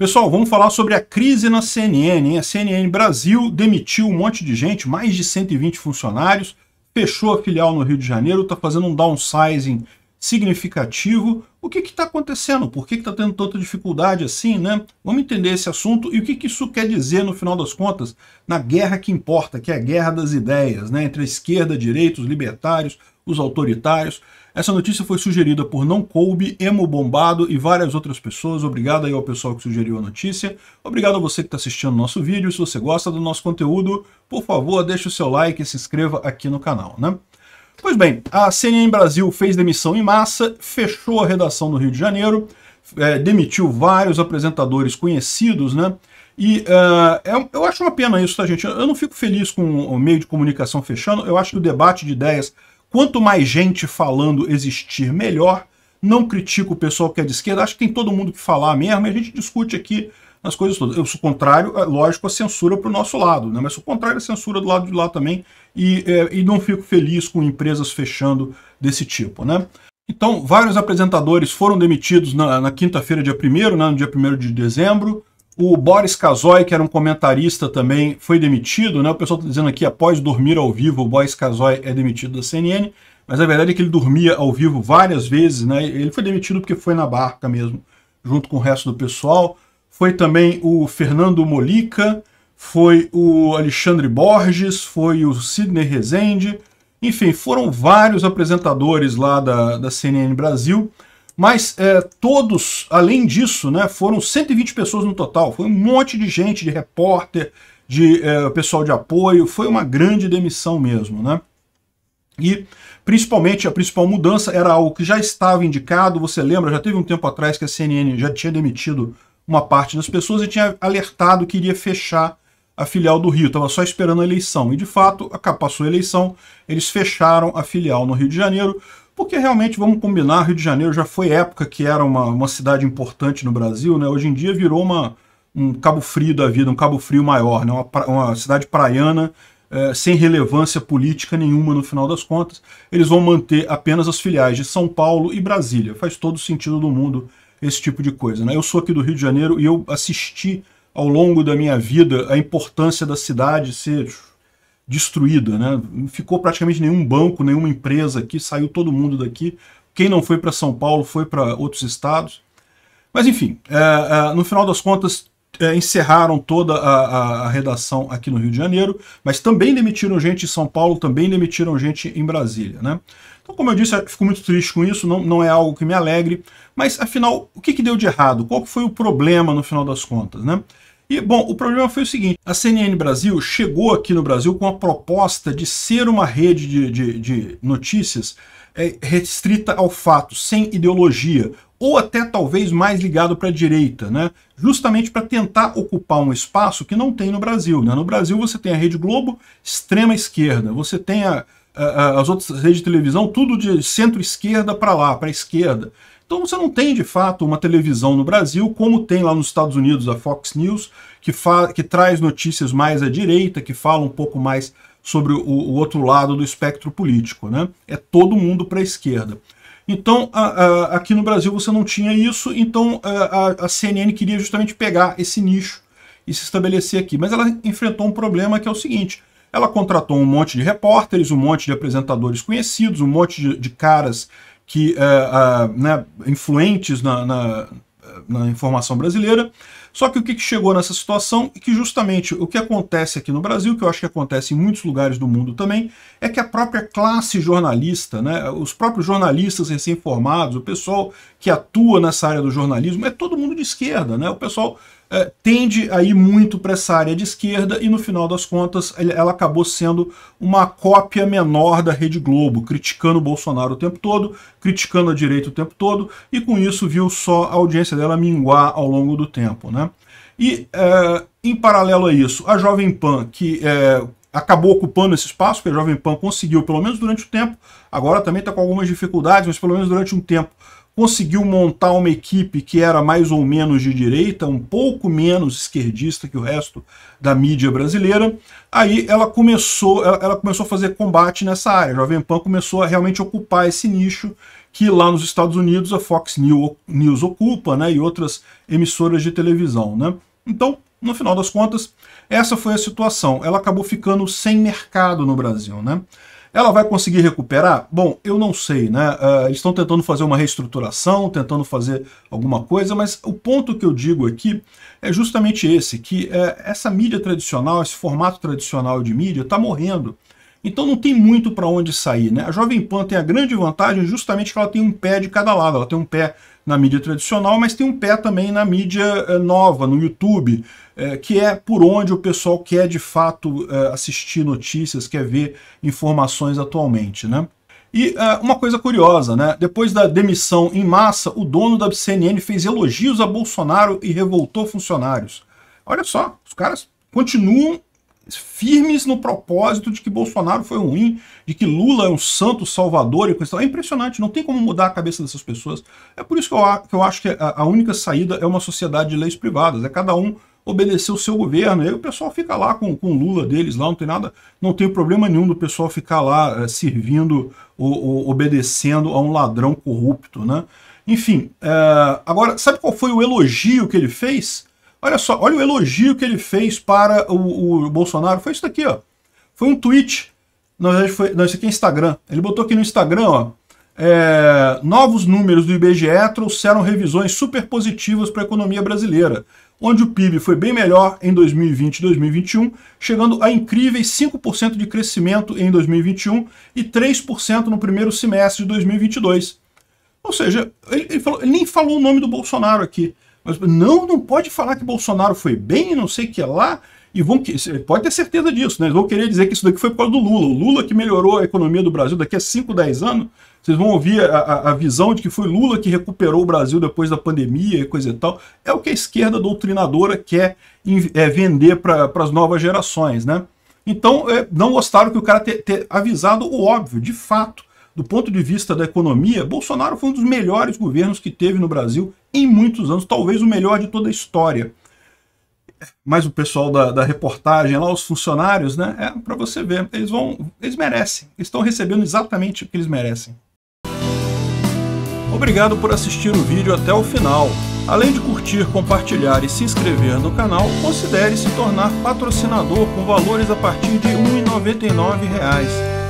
Pessoal, vamos falar sobre a crise na CNN. Hein? A CNN Brasil demitiu um monte de gente, mais de 120 funcionários, fechou a filial no Rio de Janeiro, está fazendo um downsizing significativo. O que está acontecendo? Por que está tendo tanta dificuldade assim, né? Vamos entender esse assunto e o que, que, isso quer dizer, no final das contas, na guerra que importa, que é a guerra das ideias, né? Entre a esquerda, direitos, libertários, os autoritários. Essa notícia foi sugerida por Não Coube, Emo Bombado e várias outras pessoas. Obrigado aí ao pessoal que sugeriu a notícia. Obrigado a você que está assistindo o nosso vídeo. Se você gosta do nosso conteúdo, por favor, deixe o seu like e se inscreva aqui no canal, né? Pois bem, a CNN Brasil fez demissão em massa, fechou a redação no Rio de Janeiro, é, demitiu vários apresentadores conhecidos, né? E uh, eu acho uma pena isso, tá, gente? Eu não fico feliz com o meio de comunicação fechando. Eu acho que o debate de ideias Quanto mais gente falando existir, melhor. Não critico o pessoal que é de esquerda, acho que tem todo mundo que falar mesmo, e a gente discute aqui as coisas todas. Eu sou contrário, é lógico, a censura para o nosso lado, né? mas sou contrário à censura do lado de lá também, e, é, e não fico feliz com empresas fechando desse tipo. Né? Então, vários apresentadores foram demitidos na, na quinta-feira, dia 1 né, no dia 1 de dezembro, o Boris Kazoy, que era um comentarista também, foi demitido, né? O pessoal está dizendo aqui, após dormir ao vivo, o Boris Kazoy é demitido da CNN, mas a verdade é que ele dormia ao vivo várias vezes, né? Ele foi demitido porque foi na barca mesmo, junto com o resto do pessoal. Foi também o Fernando Molica, foi o Alexandre Borges, foi o Sidney Rezende, enfim, foram vários apresentadores lá da, da CNN Brasil, mas é, todos, além disso, né, foram 120 pessoas no total. Foi um monte de gente, de repórter, de é, pessoal de apoio. Foi uma grande demissão mesmo, né? E, principalmente, a principal mudança era algo que já estava indicado. Você lembra, já teve um tempo atrás que a CNN já tinha demitido uma parte das pessoas e tinha alertado que iria fechar a filial do Rio, estava só esperando a eleição. E de fato, passou a eleição, eles fecharam a filial no Rio de Janeiro. Porque realmente, vamos combinar, Rio de Janeiro já foi época que era uma, uma cidade importante no Brasil, né? Hoje em dia virou uma, um Cabo Frio da vida, um Cabo Frio maior, né? uma, uma cidade praiana é, sem relevância política nenhuma no final das contas. Eles vão manter apenas as filiais de São Paulo e Brasília. Faz todo sentido do mundo esse tipo de coisa. Né? Eu sou aqui do Rio de Janeiro e eu assisti ao longo da minha vida a importância da cidade ser destruída, né? Não ficou praticamente nenhum banco, nenhuma empresa aqui, saiu todo mundo daqui. Quem não foi para São Paulo foi para outros estados. Mas enfim, é, é, no final das contas, é, encerraram toda a, a, a, redação aqui no Rio de Janeiro, mas também demitiram gente em São Paulo, também demitiram gente em Brasília. Né? Então, como eu disse, eu fico muito triste com isso, não, não é algo que me alegre, mas afinal, o que, que deu de errado? Qual foi o problema no final das contas? Né? E, bom, o problema foi o seguinte, a CNN Brasil chegou aqui no Brasil com a proposta de ser uma rede de, de, de notícias é, restrita ao fato, sem ideologia, ou até talvez mais ligado para a direita, né? justamente para tentar ocupar um espaço que não tem no Brasil. Né? No Brasil você tem a Rede Globo, extrema esquerda, você tem a, as outras redes de televisão, tudo de centro-esquerda para lá, para a esquerda. Então você não tem de fato uma televisão no Brasil, como tem lá nos Estados Unidos a Fox News, que, que traz notícias mais à direita, que fala um pouco mais sobre o, o outro lado do espectro político. Né? É todo mundo para a esquerda. Então, a, a, aqui no Brasil você não tinha isso, então a, a CNN queria justamente pegar esse nicho e se estabelecer aqui. Mas ela enfrentou um problema que é o seguinte: ela contratou um monte de repórteres, um monte de apresentadores conhecidos, um monte de, de caras que uh, uh, né, influentes na, na, na, informação brasileira. Só que o que, chegou nessa situação e é que justamente o que acontece aqui no Brasil, que eu acho que acontece em muitos lugares do mundo também, é que a própria classe jornalista, né, os próprios jornalistas recém-formados, o pessoal que atua nessa área do jornalismo, é todo mundo de esquerda, né? O pessoal é, tende a ir muito para essa área de esquerda e no final das contas ela acabou sendo uma cópia menor da Rede Globo, criticando o Bolsonaro o tempo todo, criticando a direita o tempo todo e com isso viu só a audiência dela minguar ao longo do tempo. Né? E é, em paralelo a isso, a Jovem Pan, que é, acabou ocupando esse espaço, que a Jovem Pan conseguiu, pelo menos durante o tempo, agora também está com algumas dificuldades, mas pelo menos durante um tempo, conseguiu montar uma equipe que era mais ou menos de direita, um pouco menos esquerdista que o resto da mídia brasileira. Aí ela começou, ela, ela começou a fazer combate nessa área. A Jovem Pan começou a realmente ocupar esse nicho que lá nos Estados Unidos a Fox News ocupa, né, e outras emissoras de televisão, né? Então, no final das contas, essa foi a situação. Ela acabou ficando sem mercado no Brasil, né? Ela vai conseguir recuperar? Bom, eu não sei, né? Ah, eles estão tentando fazer uma reestruturação, tentando fazer alguma coisa, mas o ponto que eu digo aqui é justamente esse, que eh, essa mídia tradicional, esse formato tradicional de mídia está morrendo. Então não tem muito para onde sair. Né? A Jovem Pan tem a grande vantagem justamente que ela tem um pé de cada lado. Ela tem um pé na mídia tradicional, mas tem um pé também na mídia eh, nova, no YouTube, eh, que é por onde o pessoal quer de fato eh, assistir notícias, quer ver informações atualmente. Né? E uma coisa curiosa, né? depois da demissão em massa, o dono da CNN fez elogios a Bolsonaro e revoltou funcionários. Olha só, os caras continuam firmes no propósito de que Bolsonaro foi ruim, de que Lula é um santo salvador e coisa. É impressionante, não tem como mudar a cabeça dessas pessoas. É por isso que eu, que eu acho que a, a única saída é uma sociedade de leis privadas, é cada um obedecer o seu governo. E aí o pessoal fica lá com, com Lula deles lá, não tem nada, não tem problema nenhum do pessoal ficar lá eh, servindo ou, ou obedecendo a um ladrão corrupto, né? Enfim, é, agora, sabe qual foi o elogio que ele fez? Olha só, olha o elogio que ele fez para o, o Bolsonaro. Foi isso daqui, ó. Foi um tweet. Na verdade, foi, não, isso aqui é Instagram. Ele botou aqui no Instagram, ó. É, novos números do IBGE trouxeram revisões super positivas para a economia brasileira, onde o PIB foi bem melhor em 2020 e 2021, chegando a incríveis 5% de crescimento em 2021 e 3% no primeiro semestre de 2022. Ou seja, ele, ele, falou, ele nem falou o nome do Bolsonaro aqui, mas não, não pode falar que Bolsonaro foi bem, não sei o que lá. E vão pode ter certeza disso, né? Eles vão querer dizer que isso daqui foi por causa do Lula. O Lula que melhorou a economia do Brasil daqui a 5, 10 anos. Vocês vão ouvir a, a, a, visão de que foi Lula que recuperou o Brasil depois da pandemia e coisa e tal. É o que a esquerda doutrinadora quer é, vender para as novas gerações, né? Então, é, não gostaram que o cara tenha avisado o óbvio, de fato do ponto de vista da economia, Bolsonaro foi um dos melhores governos que teve no Brasil em muitos anos, talvez o melhor de toda a história. Mas o pessoal da, da reportagem lá, os funcionários, né? É para você ver, eles vão, eles merecem, estão recebendo exatamente o que eles merecem. Obrigado por assistir o vídeo até o final. Além de curtir, compartilhar e se inscrever no canal, considere se tornar patrocinador com valores a partir de R$ 1,99